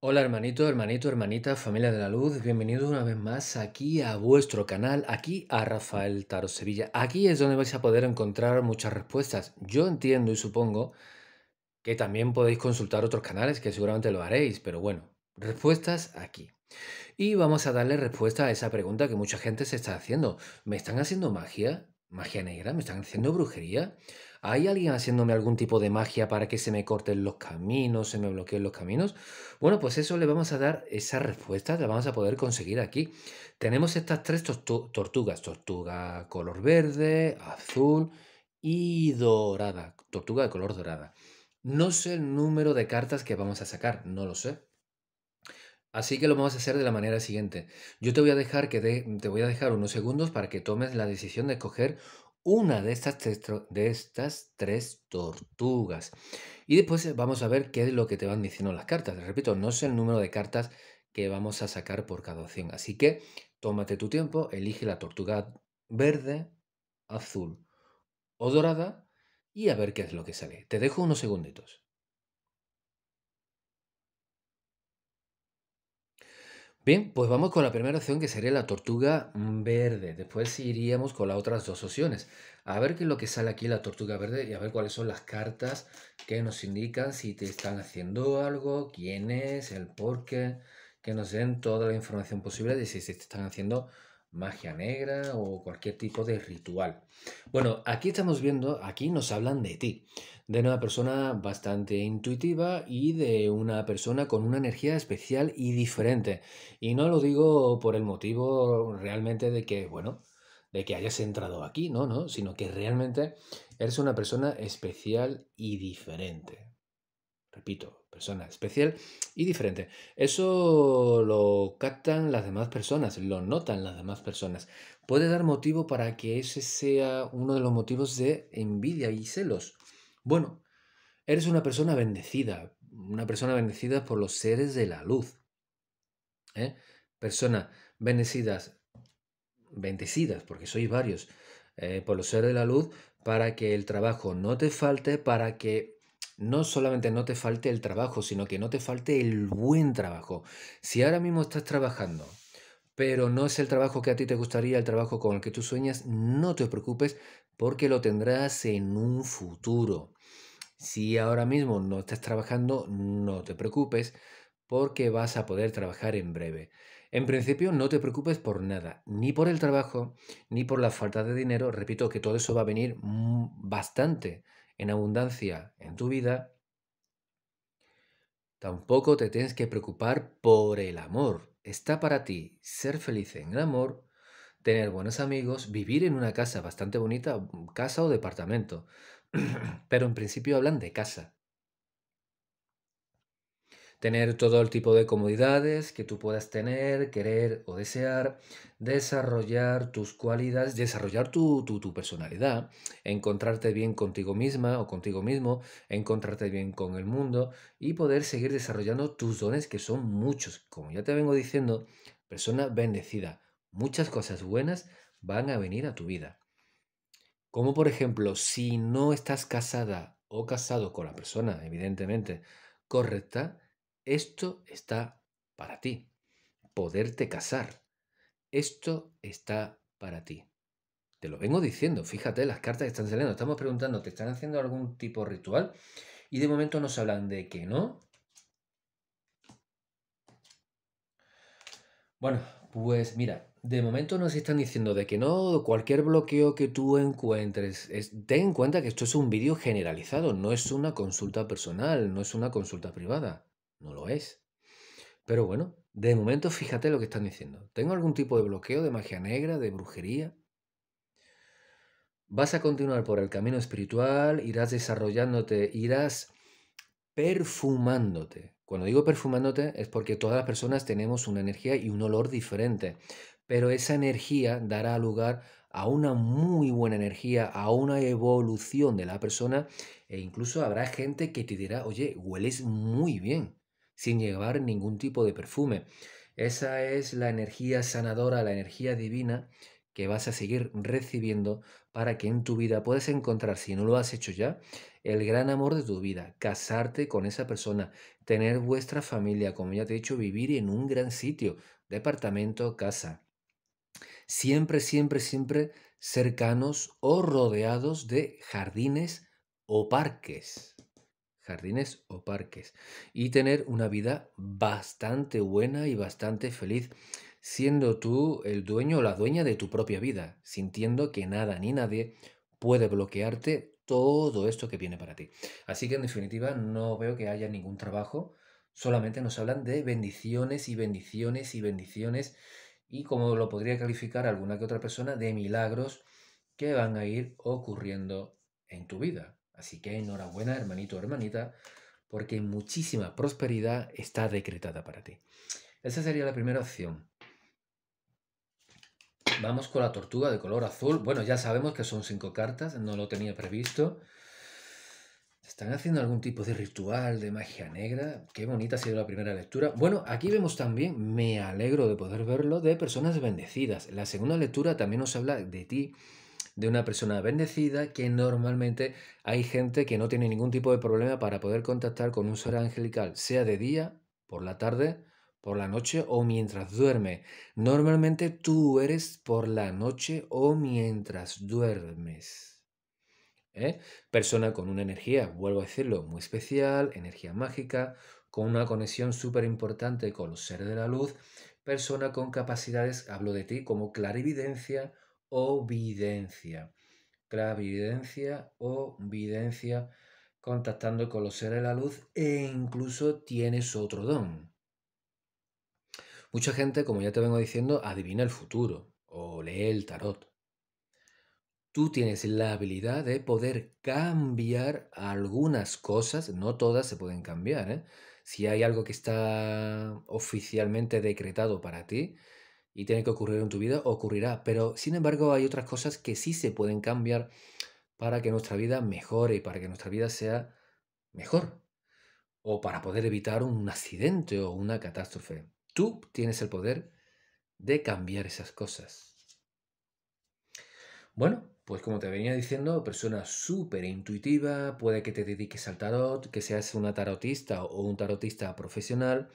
Hola hermanito, hermanito, hermanita, familia de la luz, bienvenidos una vez más aquí a vuestro canal, aquí a Rafael Taro Sevilla. Aquí es donde vais a poder encontrar muchas respuestas. Yo entiendo y supongo que también podéis consultar otros canales, que seguramente lo haréis, pero bueno, respuestas aquí. Y vamos a darle respuesta a esa pregunta que mucha gente se está haciendo. ¿Me están haciendo magia? ¿Magia negra? ¿Me están haciendo brujería? ¿Hay alguien haciéndome algún tipo de magia para que se me corten los caminos, se me bloqueen los caminos? Bueno, pues eso le vamos a dar, esa respuesta la vamos a poder conseguir aquí. Tenemos estas tres tortugas, tortuga color verde, azul y dorada, tortuga de color dorada. No sé el número de cartas que vamos a sacar, no lo sé. Así que lo vamos a hacer de la manera siguiente. Yo te voy a dejar que te voy a dejar unos segundos para que tomes la decisión de escoger una de estas, tres, de estas tres tortugas. Y después eh, vamos a ver qué es lo que te van diciendo las cartas. Les repito, no sé el número de cartas que vamos a sacar por cada opción. Así que tómate tu tiempo, elige la tortuga verde, azul o dorada y a ver qué es lo que sale. Te dejo unos segunditos. Bien, pues vamos con la primera opción que sería la tortuga verde. Después iríamos con las otras dos opciones. A ver qué es lo que sale aquí la tortuga verde y a ver cuáles son las cartas que nos indican si te están haciendo algo, quién es, el por qué, que nos den toda la información posible de si te están haciendo magia negra o cualquier tipo de ritual. Bueno, aquí estamos viendo, aquí nos hablan de ti de una persona bastante intuitiva y de una persona con una energía especial y diferente. Y no lo digo por el motivo realmente de que, bueno, de que hayas entrado aquí, no, no, sino que realmente eres una persona especial y diferente. Repito, persona especial y diferente. Eso lo captan las demás personas, lo notan las demás personas. Puede dar motivo para que ese sea uno de los motivos de envidia y celos. Bueno, eres una persona bendecida, una persona bendecida por los seres de la luz. ¿eh? Personas bendecidas, bendecidas, porque sois varios, eh, por los seres de la luz, para que el trabajo no te falte, para que no solamente no te falte el trabajo, sino que no te falte el buen trabajo. Si ahora mismo estás trabajando, pero no es el trabajo que a ti te gustaría, el trabajo con el que tú sueñas, no te preocupes porque lo tendrás en un futuro. Si ahora mismo no estás trabajando, no te preocupes, porque vas a poder trabajar en breve. En principio, no te preocupes por nada, ni por el trabajo, ni por la falta de dinero. Repito que todo eso va a venir bastante en abundancia en tu vida. Tampoco te tienes que preocupar por el amor. Está para ti ser feliz en el amor tener buenos amigos, vivir en una casa bastante bonita, casa o departamento. Pero en principio hablan de casa. Tener todo el tipo de comodidades que tú puedas tener, querer o desear, desarrollar tus cualidades, desarrollar tu, personalidad, encontrarte bien contigo misma o contigo mismo, encontrarte bien con el mundo y poder seguir desarrollando tus dones que son muchos. Como ya te vengo diciendo, persona bendecida Muchas cosas buenas van a venir a tu vida. Como por ejemplo, si no estás casada o casado con la persona, evidentemente, correcta, esto está para ti. Poderte casar. Esto está para ti. Te lo vengo diciendo, fíjate las cartas que están saliendo. Estamos preguntando, ¿te están haciendo algún tipo de ritual? Y de momento nos hablan de que no. Bueno, pues mira, de momento nos están diciendo de que no, cualquier bloqueo que tú encuentres, ten en cuenta que esto es un vídeo generalizado, no es una consulta personal, no es una consulta privada, no lo es. Pero bueno, de momento fíjate lo que están diciendo. ¿Tengo algún tipo de bloqueo de magia negra, de brujería? Vas a continuar por el camino espiritual, irás desarrollándote, irás perfumándote cuando digo perfumándote es porque todas las personas tenemos una energía y un olor diferente, pero esa energía dará lugar a una muy buena energía, a una evolución de la persona e incluso habrá gente que te dirá, oye, hueles muy bien, sin llevar ningún tipo de perfume. Esa es la energía sanadora, la energía divina que vas a seguir recibiendo para que en tu vida puedas encontrar, si no lo has hecho ya, el gran amor de tu vida, casarte con esa persona, tener vuestra familia, como ya te he dicho, vivir en un gran sitio, departamento, casa. Siempre, siempre, siempre cercanos o rodeados de jardines o parques. Jardines o parques. Y tener una vida bastante buena y bastante feliz siendo tú el dueño o la dueña de tu propia vida, sintiendo que nada ni nadie puede bloquearte todo esto que viene para ti. Así que en definitiva no veo que haya ningún trabajo, solamente nos hablan de bendiciones y bendiciones y bendiciones y como lo podría calificar alguna que otra persona, de milagros que van a ir ocurriendo en tu vida. Así que enhorabuena hermanito o hermanita, porque muchísima prosperidad está decretada para ti. Esa sería la primera opción. Vamos con la tortuga de color azul. Bueno, ya sabemos que son cinco cartas, no lo tenía previsto. ¿Están haciendo algún tipo de ritual de magia negra? Qué bonita ha sido la primera lectura. Bueno, aquí vemos también, me alegro de poder verlo, de personas bendecidas. La segunda lectura también nos habla de ti, de una persona bendecida, que normalmente hay gente que no tiene ningún tipo de problema para poder contactar con un ser angelical, sea de día, por la tarde por la noche o mientras duerme. Normalmente tú eres por la noche o mientras duermes. ¿eh? Persona con una energía, vuelvo a decirlo, muy especial, energía mágica, con una conexión súper importante con los seres de la luz. Persona con capacidades, hablo de ti, como clarividencia o videncia. Clarividencia o videncia, contactando con los seres de la luz e incluso tienes otro don Mucha gente, como ya te vengo diciendo, adivina el futuro o lee el tarot. Tú tienes la habilidad de poder cambiar algunas cosas, no todas se pueden cambiar. ¿eh? Si hay algo que está oficialmente decretado para ti y tiene que ocurrir en tu vida, ocurrirá. Pero sin embargo hay otras cosas que sí se pueden cambiar para que nuestra vida mejore y para que nuestra vida sea mejor. O para poder evitar un accidente o una catástrofe. Tú tienes el poder de cambiar esas cosas. Bueno, pues como te venía diciendo, persona súper intuitiva, puede que te dediques al tarot, que seas una tarotista o un tarotista profesional,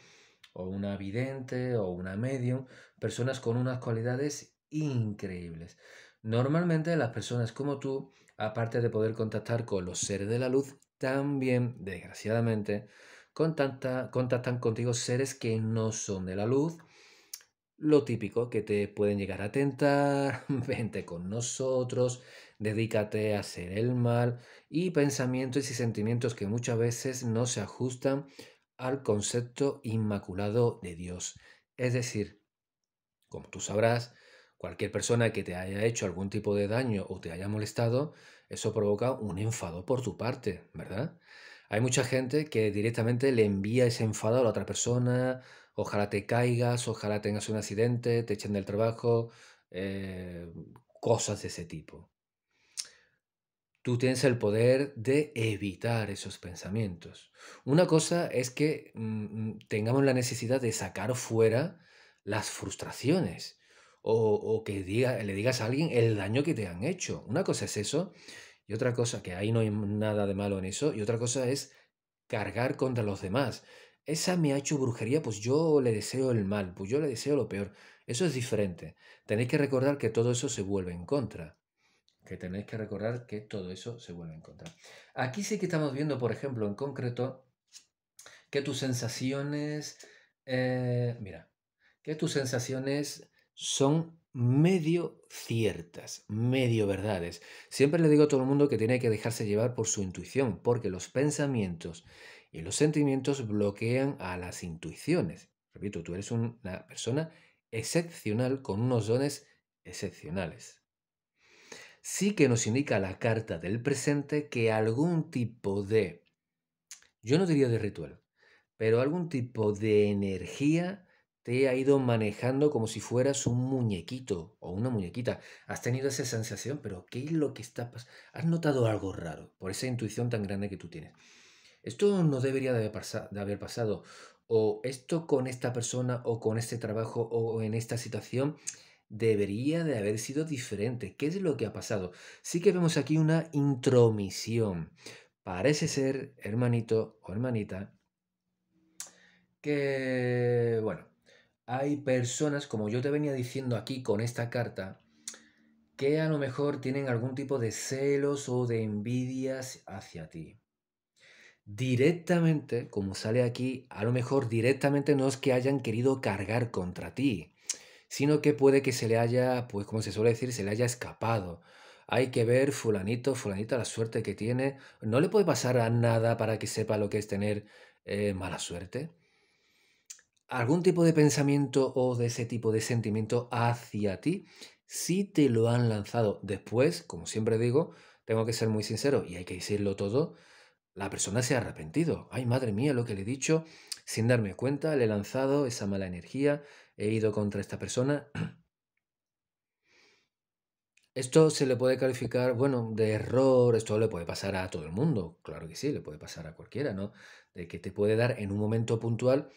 o una vidente o una medium, personas con unas cualidades increíbles. Normalmente las personas como tú, aparte de poder contactar con los seres de la luz, también, desgraciadamente, contactan contigo seres que no son de la luz. Lo típico, que te pueden llegar a tentar, vente con nosotros, dedícate a hacer el mal y pensamientos y sentimientos que muchas veces no se ajustan al concepto inmaculado de Dios. Es decir, como tú sabrás, cualquier persona que te haya hecho algún tipo de daño o te haya molestado, eso provoca un enfado por tu parte, ¿verdad? Hay mucha gente que directamente le envía ese enfado a la otra persona, ojalá te caigas, ojalá tengas un accidente, te echen del trabajo, eh, cosas de ese tipo. Tú tienes el poder de evitar esos pensamientos. Una cosa es que mm, mm, tengamos la necesidad de sacar fuera las frustraciones o, o que diga, le digas a alguien el daño que te han hecho. Una cosa es eso y otra cosa, que ahí no hay nada de malo en eso, y otra cosa es cargar contra los demás. Esa me ha hecho brujería, pues yo le deseo el mal, pues yo le deseo lo peor. Eso es diferente. Tenéis que recordar que todo eso se vuelve en contra. Que tenéis que recordar que todo eso se vuelve en contra. Aquí sí que estamos viendo, por ejemplo, en concreto, que tus sensaciones, eh, mira, que tus sensaciones son medio ciertas, medio verdades. Siempre le digo a todo el mundo que tiene que dejarse llevar por su intuición, porque los pensamientos y los sentimientos bloquean a las intuiciones. Repito, tú eres una persona excepcional con unos dones excepcionales. Sí que nos indica la carta del presente que algún tipo de, yo no diría de ritual, pero algún tipo de energía te ha ido manejando como si fueras un muñequito o una muñequita. Has tenido esa sensación, pero ¿qué es lo que está pasando? Has notado algo raro por esa intuición tan grande que tú tienes. Esto no debería de haber, de haber pasado. O esto con esta persona o con este trabajo o en esta situación debería de haber sido diferente. ¿Qué es lo que ha pasado? Sí que vemos aquí una intromisión. Parece ser, hermanito o hermanita, que, bueno, hay personas, como yo te venía diciendo aquí con esta carta, que a lo mejor tienen algún tipo de celos o de envidias hacia ti. Directamente, como sale aquí, a lo mejor directamente no es que hayan querido cargar contra ti, sino que puede que se le haya, pues como se suele decir, se le haya escapado. Hay que ver fulanito, fulanita, la suerte que tiene. No le puede pasar a nada para que sepa lo que es tener eh, mala suerte algún tipo de pensamiento o de ese tipo de sentimiento hacia ti si te lo han lanzado después, como siempre digo, tengo que ser muy sincero y hay que decirlo todo, la persona se ha arrepentido. Ay, madre mía, lo que le he dicho, sin darme cuenta, le he lanzado esa mala energía, he ido contra esta persona. Esto se le puede calificar, bueno, de error, esto le puede pasar a todo el mundo, claro que sí, le puede pasar a cualquiera, ¿no? De que te puede dar en un momento puntual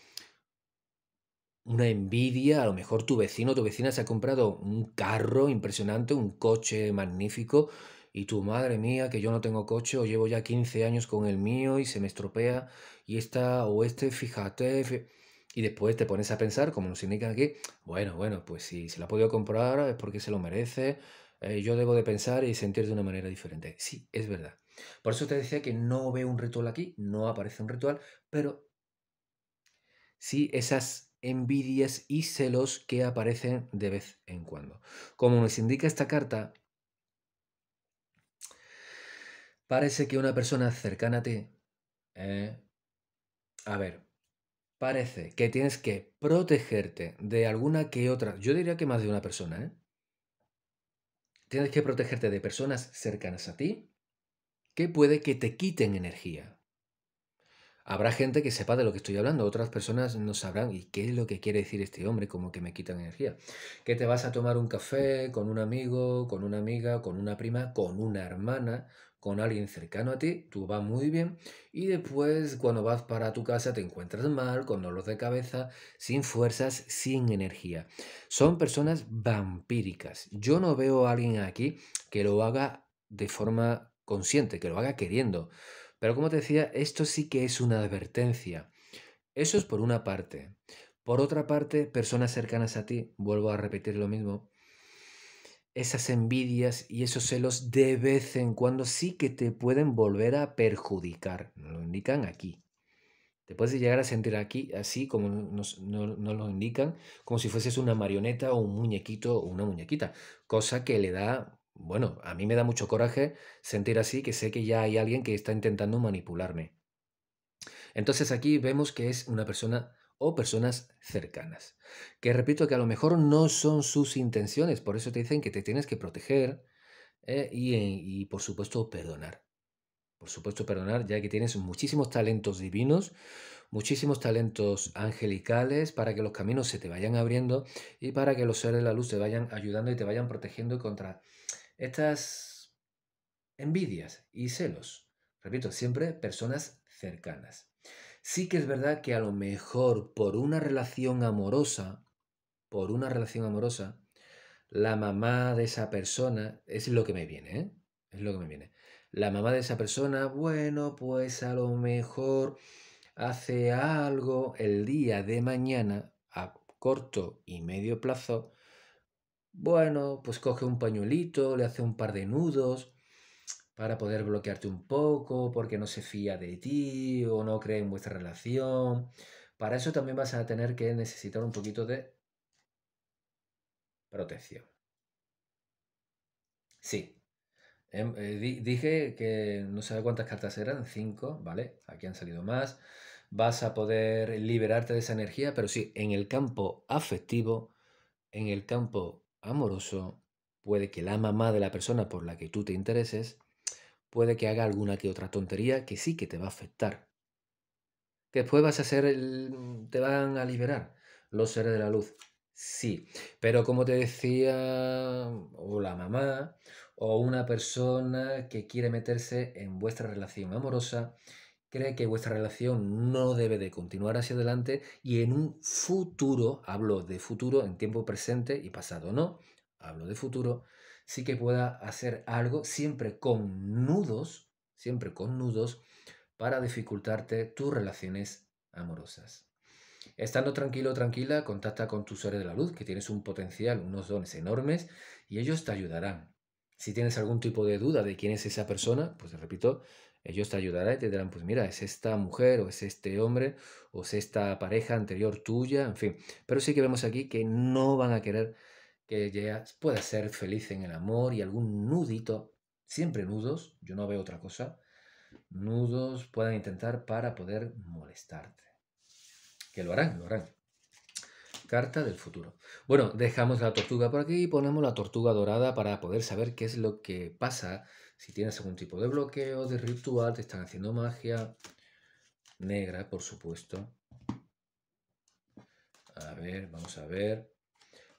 una envidia, a lo mejor tu vecino o tu vecina se ha comprado un carro impresionante, un coche magnífico, y tu madre mía, que yo no tengo coche, o llevo ya 15 años con el mío y se me estropea, y esta o este, fíjate, y después te pones a pensar, como nos indica aquí, bueno, bueno, pues si se la ha podido comprar es porque se lo merece, eh, yo debo de pensar y sentir de una manera diferente. Sí, es verdad. Por eso te decía que no veo un ritual aquí, no aparece un ritual, pero sí esas envidias y celos que aparecen de vez en cuando. Como nos indica esta carta, parece que una persona cercana a ti, eh, a ver, parece que tienes que protegerte de alguna que otra, yo diría que más de una persona, ¿eh? Tienes que protegerte de personas cercanas a ti que puede que te quiten energía, Habrá gente que sepa de lo que estoy hablando, otras personas no sabrán y qué es lo que quiere decir este hombre, como que me quitan energía. Que te vas a tomar un café con un amigo, con una amiga, con una prima, con una hermana, con alguien cercano a ti, tú vas muy bien y después cuando vas para tu casa te encuentras mal, con dolor de cabeza, sin fuerzas, sin energía. Son personas vampíricas. Yo no veo a alguien aquí que lo haga de forma consciente, que lo haga queriendo. Pero como te decía, esto sí que es una advertencia. Eso es por una parte. Por otra parte, personas cercanas a ti, vuelvo a repetir lo mismo, esas envidias y esos celos de vez en cuando sí que te pueden volver a perjudicar. Nos lo indican aquí. Te puedes llegar a sentir aquí, así como nos, lo indican, como si fueses una marioneta o un muñequito o una muñequita, cosa que le da bueno, a mí me da mucho coraje sentir así que sé que ya hay alguien que está intentando manipularme. Entonces aquí vemos que es una persona o personas cercanas. Que repito que a lo mejor no son sus intenciones, por eso te dicen que te tienes que proteger eh, y, eh, y por supuesto perdonar. Por supuesto perdonar, ya que tienes muchísimos talentos divinos, muchísimos talentos angelicales para que los caminos se te vayan abriendo y para que los seres de la luz te vayan ayudando y te vayan protegiendo contra estas envidias y celos. Repito, siempre personas cercanas. Sí que es verdad que a lo mejor por una relación amorosa, por una relación amorosa, la mamá de esa persona, es lo que me viene, ¿eh? es lo que me viene. La mamá de esa persona, bueno, pues a lo mejor hace algo el día de mañana a corto y medio plazo bueno, pues coge un pañuelito, le hace un par de nudos para poder bloquearte un poco, porque no se fía de ti o no cree en vuestra relación. Para eso también vas a tener que necesitar un poquito de protección. Sí. Em, eh, dije que no sabe cuántas cartas eran, cinco, ¿vale? Aquí han salido más. Vas a poder liberarte de esa energía, pero sí, en el campo afectivo, en el campo amoroso, puede que la mamá de la persona por la que tú te intereses, puede que haga alguna que otra tontería que sí que te va a afectar. después vas a ser mm, te van a liberar los seres de la luz. Sí, pero como te decía, o la mamá, o una persona que quiere meterse en vuestra relación amorosa, cree que vuestra relación no debe de continuar hacia adelante y en un futuro, hablo de futuro en tiempo presente y pasado no, hablo de futuro, sí que pueda hacer algo siempre con nudos, siempre con nudos, para dificultarte tus relaciones amorosas. Estando tranquilo, tranquila, contacta con tus seres de la luz, que tienes un potencial, unos dones enormes, y ellos te ayudarán. Si tienes algún tipo de duda de quién es esa persona, pues te repito, ellos te ayudarán y te dirán, pues mira, es esta mujer o es este hombre o es esta pareja anterior tuya, en fin. Pero sí que vemos aquí que no van a querer que ella pueda ser feliz en el amor y algún nudito, siempre nudos, yo no veo otra cosa, nudos puedan intentar para poder molestarte. Que lo harán, lo harán. Carta del futuro. Bueno, dejamos la tortuga por aquí y ponemos la tortuga dorada para poder saber qué es lo que pasa si tienes algún tipo de bloqueo, de ritual, te están haciendo magia negra, por supuesto. A ver, vamos a ver.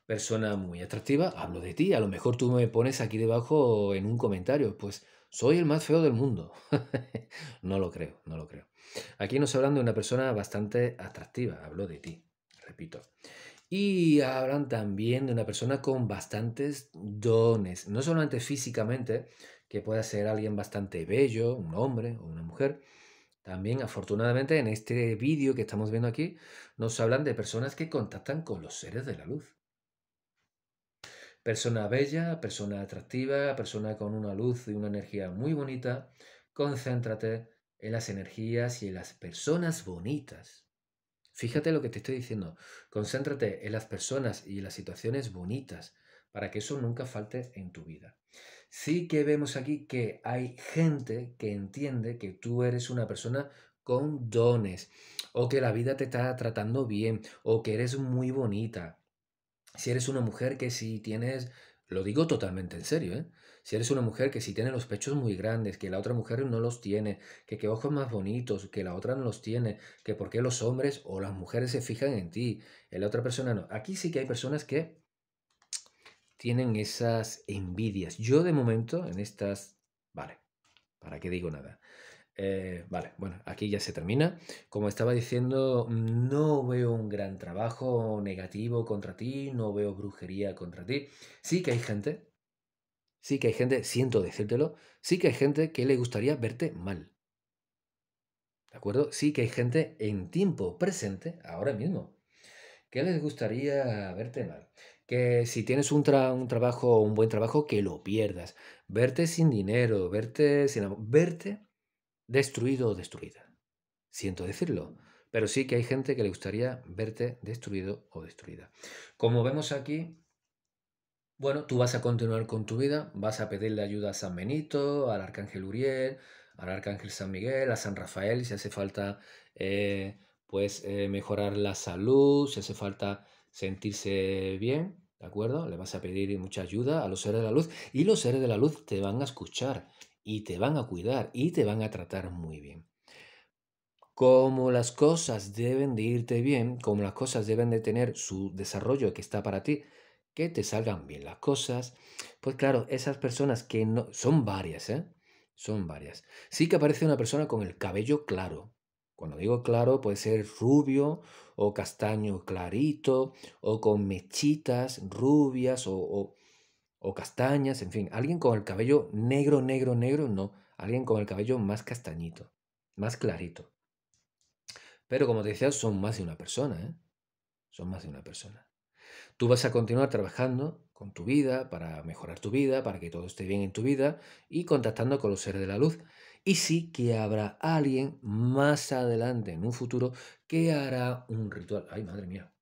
Persona muy atractiva, hablo de ti. A lo mejor tú me pones aquí debajo en un comentario, pues soy el más feo del mundo. no lo creo, no lo creo. Aquí nos hablan de una persona bastante atractiva, hablo de ti, repito. Y hablan también de una persona con bastantes dones, no solamente físicamente, que pueda ser alguien bastante bello, un hombre o una mujer. También, afortunadamente, en este vídeo que estamos viendo aquí, nos hablan de personas que contactan con los seres de la luz. Persona bella, persona atractiva, persona con una luz y una energía muy bonita, concéntrate en las energías y en las personas bonitas. Fíjate lo que te estoy diciendo. Concéntrate en las personas y en las situaciones bonitas para que eso nunca falte en tu vida sí que vemos aquí que hay gente que entiende que tú eres una persona con dones, o que la vida te está tratando bien, o que eres muy bonita. Si eres una mujer que si tienes, lo digo totalmente en serio, ¿eh? si eres una mujer que si tiene los pechos muy grandes, que la otra mujer no los tiene, que qué ojos más bonitos, que la otra no los tiene, que por qué los hombres o las mujeres se fijan en ti, en la otra persona no. Aquí sí que hay personas que tienen esas envidias. Yo de momento en estas... Vale, ¿para qué digo nada? Eh, vale, bueno, aquí ya se termina. Como estaba diciendo, no veo un gran trabajo negativo contra ti, no veo brujería contra ti. Sí que hay gente, sí que hay gente, siento decírtelo, sí que hay gente que le gustaría verte mal. ¿De acuerdo? Sí que hay gente en tiempo presente, ahora mismo, que les gustaría verte mal que si tienes un, un trabajo, un buen trabajo, que lo pierdas. Verte sin dinero, verte sin verte destruido o destruida. Siento decirlo, pero sí que hay gente que le gustaría verte destruido o destruida. Como vemos aquí, bueno, tú vas a continuar con tu vida, vas a pedirle ayuda a San Benito, al Arcángel Uriel, al Arcángel San Miguel, a San Rafael, si hace falta eh, pues eh, mejorar la salud, si hace falta sentirse bien, ¿de acuerdo? Le vas a pedir mucha ayuda a los seres de la luz y los seres de la luz te van a escuchar y te van a cuidar y te van a tratar muy bien. Como las cosas deben de irte bien, como las cosas deben de tener su desarrollo que está para ti, que te salgan bien las cosas, pues claro, esas personas que no, son varias, ¿eh? Son varias. Sí que aparece una persona con el cabello claro, cuando digo claro, puede ser rubio o castaño clarito o con mechitas rubias o, castañas, en fin, alguien con el cabello negro, negro, negro, no, alguien con el cabello más castañito, más clarito. Pero como te decía, son más de una persona, ¿eh? Son más de una persona. Tú vas a continuar trabajando con tu vida, para mejorar tu vida, para que todo esté bien en tu vida y contactando con los seres de la luz y sí que habrá alguien más adelante en un futuro que hará un ritual. Ay, madre mía.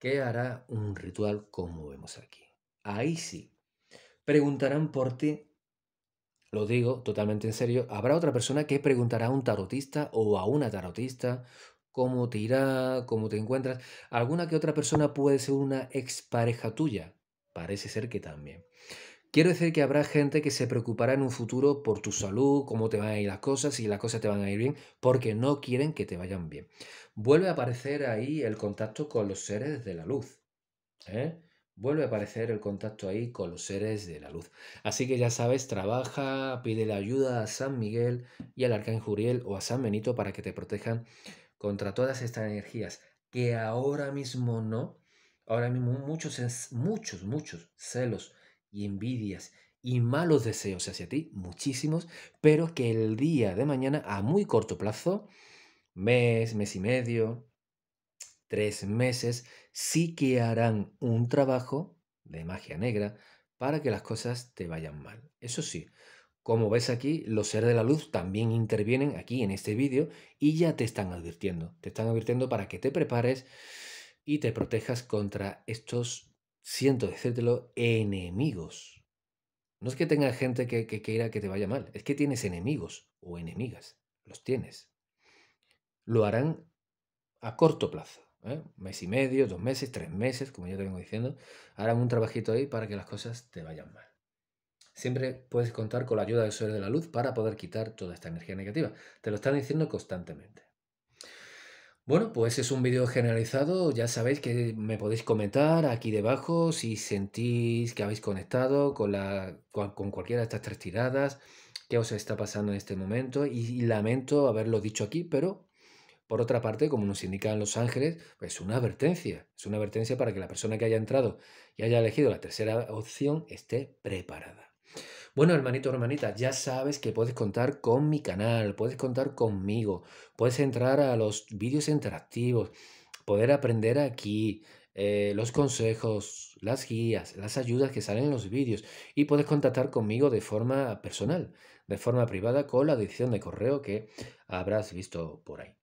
Que hará un ritual como vemos aquí. Ahí sí. Preguntarán por ti. Lo digo totalmente en serio. Habrá otra persona que preguntará a un tarotista o a una tarotista cómo te irá, cómo te encuentras. Alguna que otra persona puede ser una expareja tuya. Parece ser que también. Quiero decir que habrá gente que se preocupará en un futuro por tu salud, cómo te van a ir las cosas, si las cosas te van a ir bien, porque no quieren que te vayan bien. Vuelve a aparecer ahí el contacto con los seres de la luz. ¿eh? Vuelve a aparecer el contacto ahí con los seres de la luz. Así que ya sabes, trabaja, pide la ayuda a San Miguel y al Arcángel Juriel o a San Benito para que te protejan contra todas estas energías que ahora mismo no, ahora mismo muchos, muchos, muchos celos, y envidias y malos deseos hacia ti, muchísimos, pero que el día de mañana, a muy corto plazo, mes, mes y medio, tres meses, sí que harán un trabajo de magia negra para que las cosas te vayan mal. Eso sí, como ves aquí, los seres de la luz también intervienen aquí en este vídeo y ya te están advirtiendo. Te están advirtiendo para que te prepares y te protejas contra estos siento decírtelo, enemigos. No es que tenga gente que, que quiera que te vaya mal, es que tienes enemigos o enemigas, los tienes. Lo harán a corto plazo, ¿eh? mes y medio, dos meses, tres meses, como yo te vengo diciendo, harán un trabajito ahí para que las cosas te vayan mal. Siempre puedes contar con la ayuda del sol de la luz para poder quitar toda esta energía negativa. Te lo están diciendo constantemente. Bueno, pues es un vídeo generalizado, ya sabéis que me podéis comentar aquí debajo si sentís que habéis conectado con, la, con cualquiera de estas tres tiradas, qué os está pasando en este momento y, lamento haberlo dicho aquí, pero por otra parte, como nos indican Los Ángeles, es pues una advertencia, es una advertencia para que la persona que haya entrado y haya elegido la tercera opción esté preparada. Bueno, hermanito, hermanita, ya sabes que puedes contar con mi canal, puedes contar conmigo, puedes entrar a los vídeos interactivos, poder aprender aquí. Eh, los consejos, las guías, las ayudas que salen en los vídeos y puedes contactar conmigo de forma personal, de forma privada con la dirección de correo que habrás visto por ahí.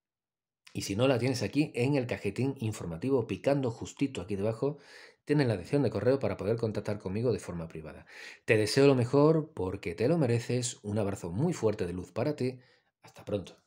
Y si no la tienes aquí en el cajetín informativo picando justito aquí debajo, Tienes la dirección de correo para poder contactar conmigo de forma privada. Te deseo lo mejor porque te lo mereces. Un abrazo muy fuerte de luz para ti. Hasta pronto.